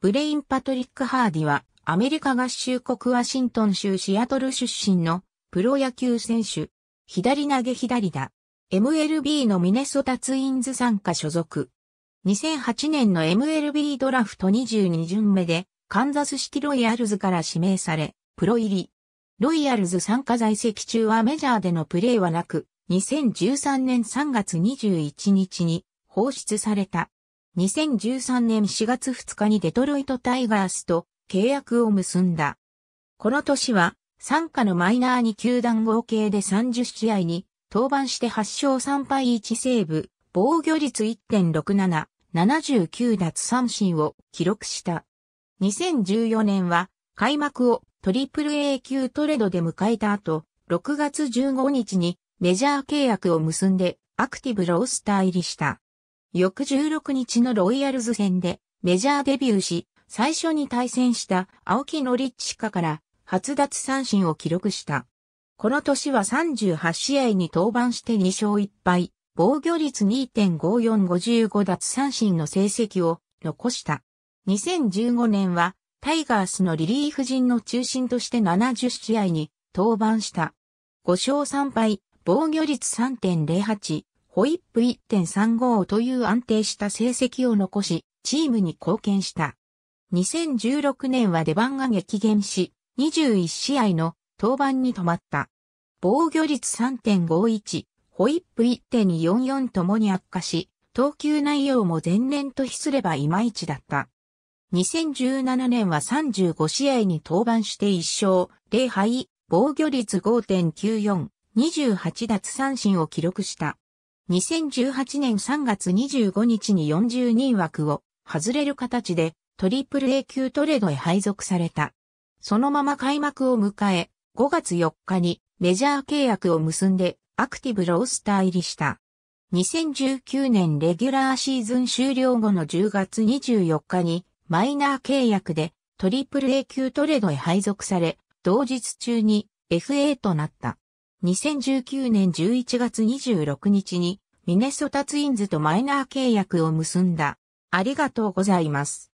ブレイン・パトリック・ハーディは、アメリカ合衆国ワシントン州シアトル出身のプロ野球選手、左投げ左打、MLB のミネソタツインズ参加所属。2008年の MLB ドラフト22巡目で、カンザスシティロイヤルズから指名され、プロ入り。ロイヤルズ参加在籍中はメジャーでのプレーはなく、2013年3月21日に放出された。2013年4月2日にデトロイトタイガースと契約を結んだ。この年は、参加のマイナー2球団合計で30試合に登板して8勝3敗1セーブ、防御率1.67、79奪三振を記録した。2014年は開幕をトリプル A 級トレードで迎えた後、6月15日にメジャー契約を結んでアクティブロースター入りした。翌16日のロイヤルズ戦でメジャーデビューし、最初に対戦した青木のリッチカから初奪三振を記録した。この年は38試合に登板して2勝1敗、防御率2.5455奪三振の成績を残した。2015年はタイガースのリリーフ陣の中心として70試合に登板した。5勝3敗、防御率3.08、ホイップ1.35という安定した成績を残し、チームに貢献した。2016年は出番が激減し、21試合の登板に止まった。防御率3.51、ホイップ1.44ともに悪化し、投球内容も前年と比すればいまいちだった。2017年は35試合に登板して1勝、0敗、防御率5.94、28奪三振を記録した。2018年3月25日に40人枠を外れる形でトリプル A 級トレードへ配属された。そのまま開幕を迎え、5月4日にメジャー契約を結んでアクティブロースター入りした。2019年レギュラーシーズン終了後の10月24日にマイナー契約でトリプル A 級トレードへ配属され、同日中に FA となった。2019年11月26日にミネソタツインズとマイナー契約を結んだ。ありがとうございます。